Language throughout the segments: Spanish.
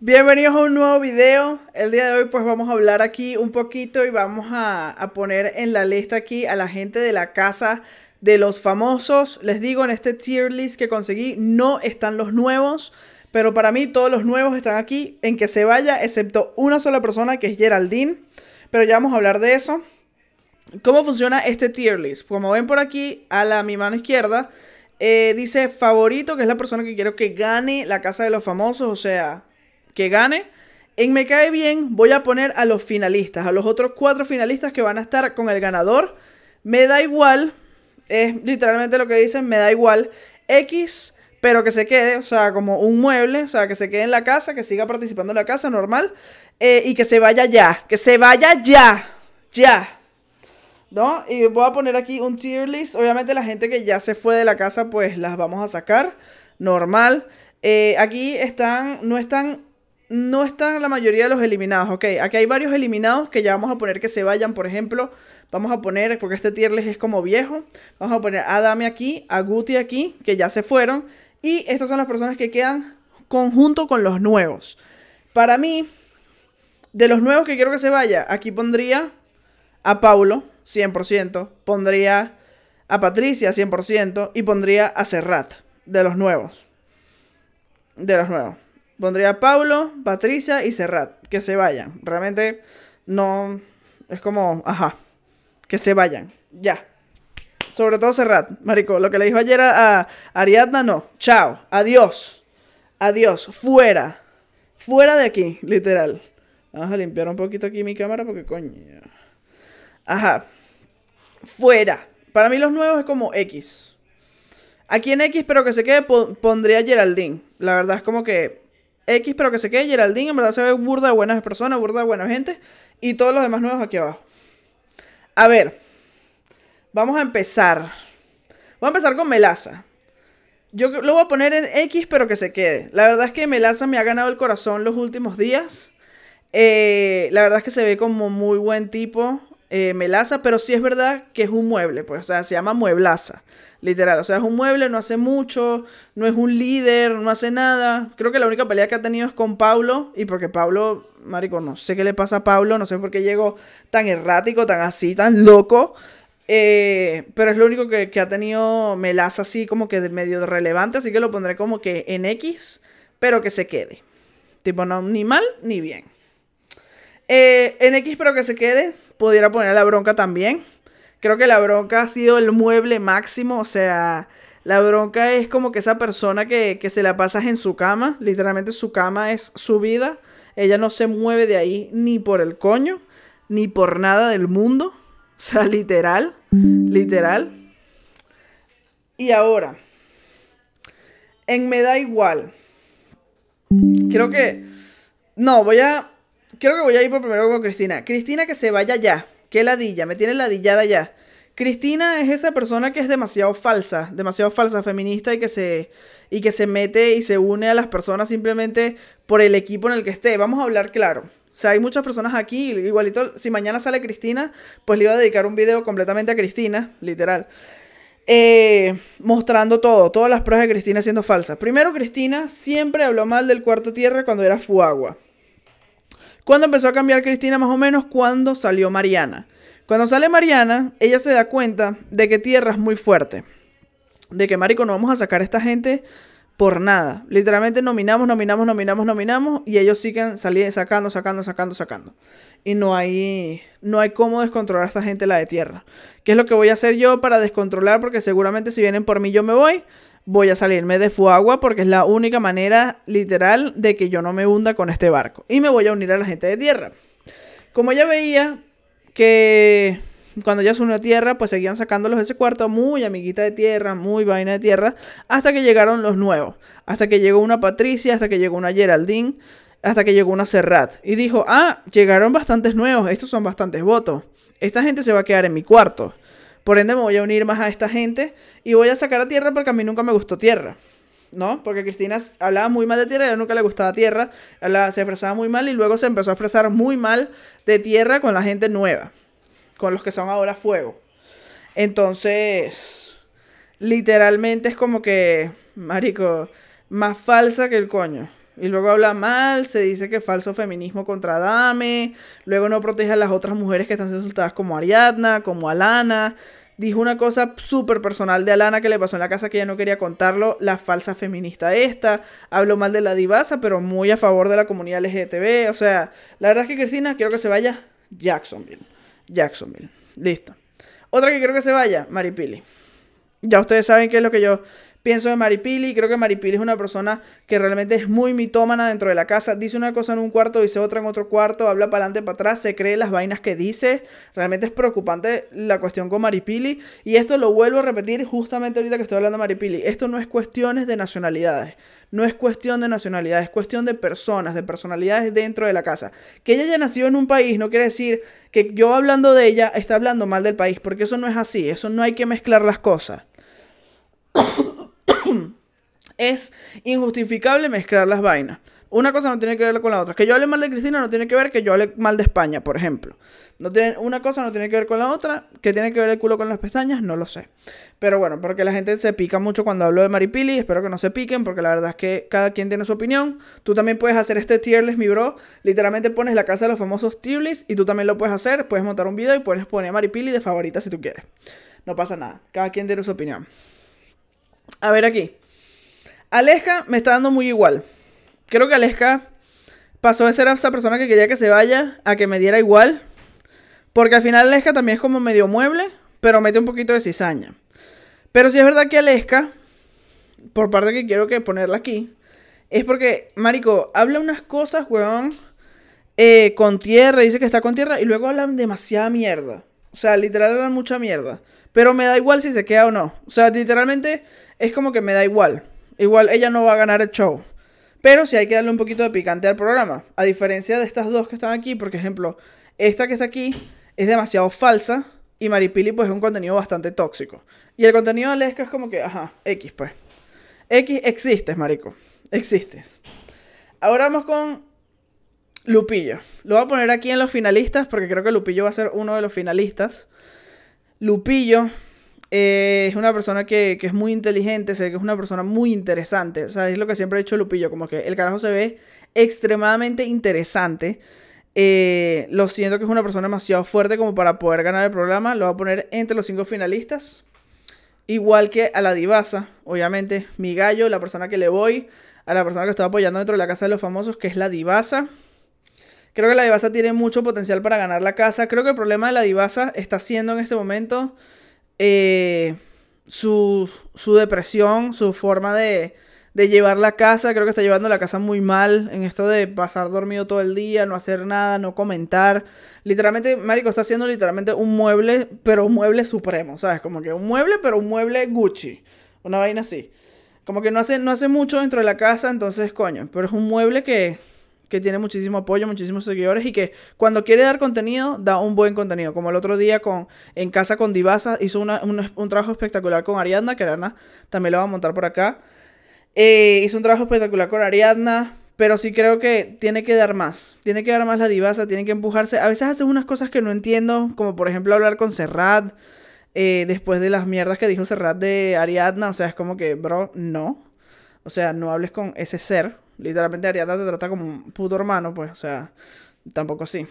Bienvenidos a un nuevo video. El día de hoy pues vamos a hablar aquí un poquito y vamos a, poner en la lista aquí a la gente de la casa de los famosos. Les digo, en este tier list que conseguí no están los nuevos, pero para mí todos los nuevos están aquí en que se vaya, excepto una sola persona que es Geraldine. Pero ya vamos a hablar de eso. ¿Cómo funciona este tier list? Como ven por aquí, a la, mi mano izquierda, eh, dice favorito, que es la persona que quiero que gane la casa de los famosos, o sea que gane. En Me Cae Bien voy a poner a los finalistas, a los otros cuatro finalistas que van a estar con el ganador. Me da igual, es literalmente lo que dicen, me da igual. X, pero que se quede, o sea, como un mueble, o sea, que se quede en la casa, que siga participando en la casa normal eh, y que se vaya ya, que se vaya ya, ya. ¿No? Y voy a poner aquí un tier list. Obviamente la gente que ya se fue de la casa, pues las vamos a sacar. Normal. Eh, aquí están, no están no están la mayoría de los eliminados. Ok, aquí hay varios eliminados que ya vamos a poner que se vayan, por ejemplo. Vamos a poner, porque este Tierles es como viejo, vamos a poner a Dami aquí, a Guti aquí, que ya se fueron. Y estas son las personas que quedan conjunto con los nuevos. Para mí, de los nuevos que quiero que se vaya, aquí pondría a Paulo, 100%, pondría a Patricia, 100%, y pondría a Serrat, de los nuevos. De los nuevos pondría a Pablo, Patricia y Serrat. Que se vayan. Realmente no. Es como, ajá. Que se vayan. Ya. Sobre todo Serrat, marico. Lo que le dijo ayer a, Ariadna, no. Chao. Adiós. Adiós. Fuera. Fuera de aquí, literal. Vamos a limpiar un poquito aquí mi cámara porque coño. Ajá. Fuera. Para mí los nuevos es como X. Aquí en X, pero que se quede, pondría Geraldine. La verdad es como que X, pero que se quede, Geraldine, en verdad se ve burda buenas personas, burda buena gente. Y todos los demás nuevos aquí abajo. A ver, vamos a empezar. Vamos a empezar con Melaza. Yo lo voy a poner en X, pero que se quede. La verdad es que Melaza me ha ganado el corazón los últimos días. Eh, la verdad es que se ve como muy buen tipo. Eh, melaza, pero sí es verdad que es un mueble, pues, o sea, se llama mueblaza, literal. O sea, es un mueble, no hace mucho, no es un líder, no hace nada. Creo que la única pelea que ha tenido es con Pablo, y porque Pablo, marico, no sé qué le pasa a Pablo, no sé por qué llegó tan errático, tan así, tan loco. Eh, pero es lo único que, ha tenido melaza así como que de medio relevante, así que lo pondré como que en X, pero que se quede. Tipo, no, ni mal ni bien. Eh, en X, pero que se quede pudiera poner la bronca también. Creo que la bronca ha sido el mueble máximo, o sea, la bronca es como que esa persona que, que se la pasas en su cama, literalmente su cama es su vida, ella no se mueve de ahí ni por el coño, ni por nada del mundo, o sea, literal, literal. Y ahora, en Me da igual, creo que, no, voy a creo que voy a ir por primero con Cristina. Cristina que se vaya ya. Qué ladilla, me tiene ladillada ya. Cristina es esa persona que es demasiado falsa, demasiado falsa, feminista y que se y que se mete y se une a las personas simplemente por el equipo en el que esté. Vamos a hablar claro. O sea, hay muchas personas aquí, igualito, si mañana sale Cristina, pues le iba a dedicar un video completamente a Cristina, literal. Eh, mostrando todo, todas las pruebas de Cristina siendo falsas. Primero, Cristina siempre habló mal del cuarto tierra cuando era Fuagua. ¿Cuándo empezó a cambiar Cristina más o menos? Cuando salió Mariana. Cuando sale Mariana, ella se da cuenta de que Tierra es muy fuerte. De que, marico, no vamos a sacar a esta gente por nada. Literalmente nominamos, nominamos, nominamos, nominamos y ellos siguen saliendo, sacando, sacando, sacando, sacando. Y no hay, no hay cómo descontrolar a esta gente la de tierra. ¿Qué es lo que voy a hacer yo para descontrolar? Porque seguramente si vienen por mí yo me voy voy a salirme de Fuagua porque es la única manera literal de que yo no me hunda con este barco. Y me voy a unir a la gente de tierra. Como ella veía que cuando ya se unió a tierra, pues seguían sacándolos de ese cuarto, muy amiguita de tierra, muy vaina de tierra, hasta que llegaron los nuevos. Hasta que llegó una Patricia, hasta que llegó una Geraldine, hasta que llegó una Serrat. Y dijo, ah, llegaron bastantes nuevos, estos son bastantes votos. Esta gente se va a quedar en mi cuarto. Por ende me voy a unir más a esta gente y voy a sacar a tierra porque a mí nunca me gustó tierra. ¿no? Porque Cristina hablaba muy mal de tierra, ella nunca le gustaba tierra, se expresaba muy mal y luego se empezó a expresar muy mal de tierra con la gente nueva, con los que son ahora fuego. Entonces, literalmente es como que, marico, más falsa que el coño. Y luego habla mal, se dice que falso feminismo contra Dame, luego no protege a las otras mujeres que están siendo insultadas como Ariadna, como Alana. Dijo una cosa súper personal de Alana que le pasó en la casa que ella no quería contarlo, la falsa feminista esta. Habló mal de la divasa, pero muy a favor de la comunidad LGTB. O sea, la verdad es que Cristina, quiero que se vaya Jacksonville. Jacksonville. Listo. Otra que quiero que se vaya, Maripili. Ya ustedes saben qué es lo que yo Pienso en Maripili, creo que Maripili es una persona que realmente es muy mitómana dentro de la casa. Dice una cosa en un cuarto, dice otra en otro cuarto, habla para adelante, para atrás, se cree las vainas que dice. Realmente es preocupante la cuestión con Maripili. Y esto lo vuelvo a repetir justamente ahorita que estoy hablando de Maripili. Esto no es cuestiones de nacionalidades. No es cuestión de nacionalidades, es cuestión de personas, de personalidades dentro de la casa. Que ella haya nacido en un país no quiere decir que yo hablando de ella está hablando mal del país, porque eso no es así, eso no hay que mezclar las cosas es injustificable mezclar las vainas. Una cosa no tiene que ver con la otra. Que yo hable mal de Cristina no tiene que ver que yo hable mal de España, por ejemplo. No tiene, una cosa no tiene que ver con la otra. ¿Qué tiene que ver el culo con las pestañas? No lo sé. Pero bueno, porque la gente se pica mucho cuando hablo de Maripili. Espero que no se piquen, porque la verdad es que cada quien tiene su opinión. Tú también puedes hacer este tier list, mi bro. Literalmente pones la casa de los famosos tier y tú también lo puedes hacer. Puedes montar un video y puedes poner a Maripili de favorita si tú quieres. No pasa nada. Cada quien tiene su opinión. A ver aquí. Aleska me está dando muy igual. Creo que Aleska pasó de ser esa persona que quería que se vaya a que me diera igual. Porque al final Aleska también es como medio mueble, pero mete un poquito de cizaña. Pero si es verdad que Aleska, por parte que quiero que ponerla aquí, es porque, Marico, habla unas cosas, weón, eh, con tierra, dice que está con tierra, y luego hablan demasiada mierda. O sea, literal hablan mucha mierda. Pero me da igual si se queda o no. O sea, literalmente es como que me da igual. Igual ella no va a ganar el show. Pero sí hay que darle un poquito de picante al programa. A diferencia de estas dos que están aquí, por ejemplo, esta que está aquí es demasiado falsa y Maripili pues es un contenido bastante tóxico. Y el contenido de Lesca es como que, ajá, X pues. X existes, marico. Existes. Ahora vamos con Lupillo. Lo voy a poner aquí en los finalistas porque creo que Lupillo va a ser uno de los finalistas. Lupillo eh, es una persona que, es muy inteligente, Sé que es una persona muy interesante. O sea, es lo que siempre ha dicho Lupillo, como que el carajo se ve extremadamente interesante. Eh, lo siento que es una persona demasiado fuerte como para poder ganar el programa. Lo va a poner entre los cinco finalistas. Igual que a la divasa, obviamente, mi gallo, la persona que le voy, a la persona que estoy apoyando dentro de la Casa de los Famosos, que es la divasa. Creo que la divasa tiene mucho potencial para ganar la casa. Creo que el problema de la divasa está siendo en este momento eh, su, su, depresión, su forma de, de llevar la casa. Creo que está llevando la casa muy mal en esto de pasar dormido todo el día, no hacer nada, no comentar. Literalmente, Marico está haciendo literalmente un mueble, pero un mueble supremo, ¿sabes? Como que un mueble, pero un mueble Gucci. Una vaina así. Como que no hace, no hace mucho dentro de la casa, entonces, coño, pero es un mueble que que tiene muchísimo apoyo, muchísimos seguidores y que cuando quiere dar contenido, da un buen contenido. Como el otro día con En Casa con Divasa, hizo un, trabajo espectacular con Ariadna, que Ariadna también lo va a montar por acá. Eh, hizo un trabajo espectacular con Ariadna. Pero sí creo que tiene que dar más. Tiene que dar más la divasa, tiene que empujarse. A veces hace unas cosas que no entiendo, como por ejemplo hablar con Serrat. Eh, después de las mierdas que dijo Serrat de Ariadna. O sea, es como que, bro, no. O sea, no hables con ese ser. Literalmente Ariadna te trata como un puto hermano, pues, o sea, tampoco así.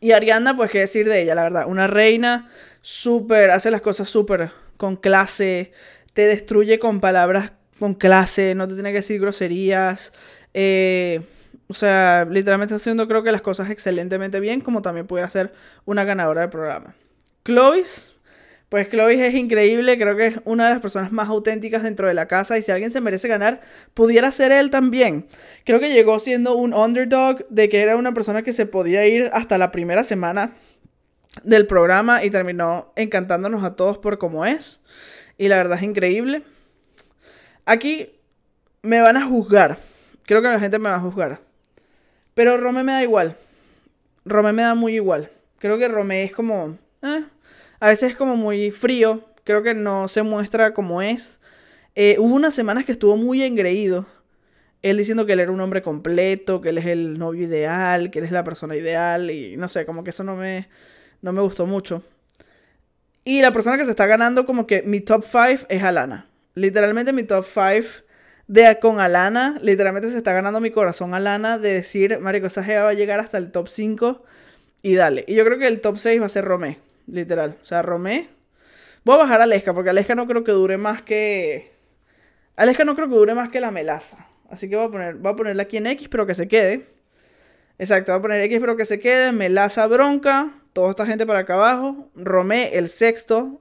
Y Arianda pues, qué decir de ella, la verdad. Una reina súper, hace las cosas súper con clase, te destruye con palabras con clase, no te tiene que decir groserías. Eh, o sea, literalmente está haciendo creo que las cosas excelentemente bien, como también pudiera ser una ganadora del programa. Chloe's pues Clovis es increíble, creo que es una de las personas más auténticas dentro de la casa y si alguien se merece ganar, pudiera ser él también. Creo que llegó siendo un underdog, de que era una persona que se podía ir hasta la primera semana del programa y terminó encantándonos a todos por cómo es. Y la verdad es increíble. Aquí me van a juzgar. Creo que la gente me va a juzgar. Pero Rome me da igual. Rome me da muy igual. Creo que Rome es como... Eh, a veces es como muy frío, creo que no se muestra como es. Eh, hubo unas semanas que estuvo muy engreído, él diciendo que él era un hombre completo, que él es el novio ideal, que él es la persona ideal, y no sé, como que eso no me, no me gustó mucho. Y la persona que se está ganando como que mi top 5 es Alana. Literalmente mi top 5 de con Alana, literalmente se está ganando mi corazón Alana de decir, marico, esa va a llegar hasta el top 5 y dale. Y yo creo que el top 6 va a ser Romé literal. O sea, Romé. Voy a bajar a Aleska, porque Aleska no creo que dure más que. Lesca no creo que dure más que la melaza. Así que voy a, poner, voy a ponerla aquí en X, pero que se quede. Exacto, voy a poner X, pero que se quede. Melaza bronca. Toda esta gente para acá abajo. Romé, el sexto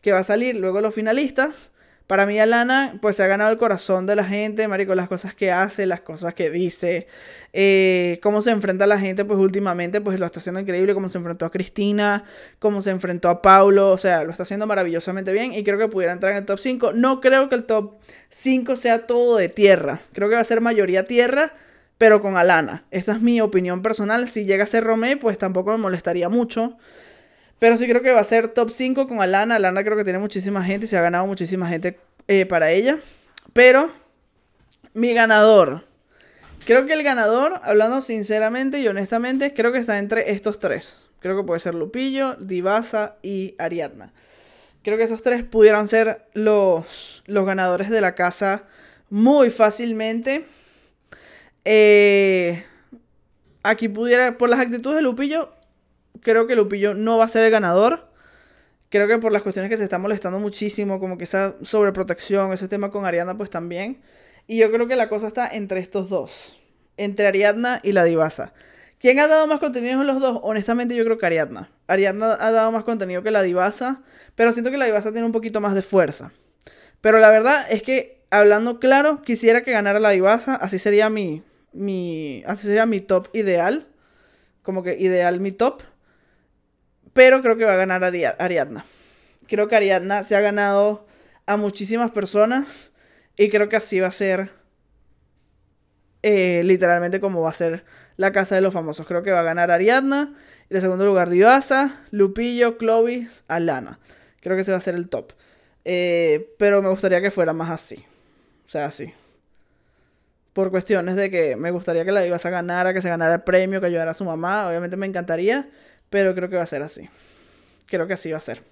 que va a salir. Luego los finalistas. Para mí Alana pues se ha ganado el corazón de la gente, marico, las cosas que hace, las cosas que dice, eh, cómo se enfrenta a la gente pues últimamente pues lo está haciendo increíble, cómo se enfrentó a Cristina, cómo se enfrentó a Paulo, o sea, lo está haciendo maravillosamente bien y creo que pudiera entrar en el top 5. No creo que el top 5 sea todo de tierra, creo que va a ser mayoría tierra pero con Alana. Esta es mi opinión personal. Si llega a ser Romé, pues tampoco me molestaría mucho. Pero sí creo que va a ser top 5 con Alana. Alana creo que tiene muchísima gente y se ha ganado muchísima gente eh, para ella. Pero mi ganador. Creo que el ganador, hablando sinceramente y honestamente, creo que está entre estos tres. Creo que puede ser Lupillo, Divasa y Ariadna. Creo que esos tres pudieran ser los, los ganadores de la casa muy fácilmente. Eh, aquí pudiera, por las actitudes de Lupillo, creo que Lupillo no va a ser el ganador. Creo que por las cuestiones que se está molestando muchísimo, como que esa sobreprotección, ese tema con Ariadna, pues también. Y yo creo que la cosa está entre estos dos. Entre Ariadna y la divasa. ¿Quién ha dado más contenido en los dos? Honestamente yo creo que Ariadna. Ariadna ha dado más contenido que la divasa, pero siento que la divasa tiene un poquito más de fuerza. Pero la verdad es que, hablando claro, quisiera que ganara la divasa. Así sería mi, mi, así sería mi top ideal. Como que ideal mi top. Pero creo que va a ganar Ariadna. Creo que Ariadna se ha ganado a muchísimas personas y creo que así va a ser eh, literalmente como va a ser la casa de los famosos. Creo que va a ganar Ariadna. Y de segundo lugar, Divasa, Lupillo, Clovis, Alana. Creo que ese va a ser el top. Eh, pero me gustaría que fuera más así. O sea, así. Por cuestiones de que me gustaría que la Divasa ganara, que se ganara el premio, que ayudara a su mamá. Obviamente me encantaría. Pero creo que va a ser así. Creo que así va a ser.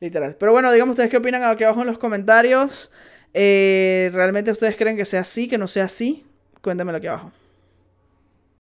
Literal. Pero bueno, digamos ustedes qué opinan aquí abajo en los comentarios. Eh, ¿Realmente ustedes creen que sea así, que no sea así? cuéntemelo aquí abajo.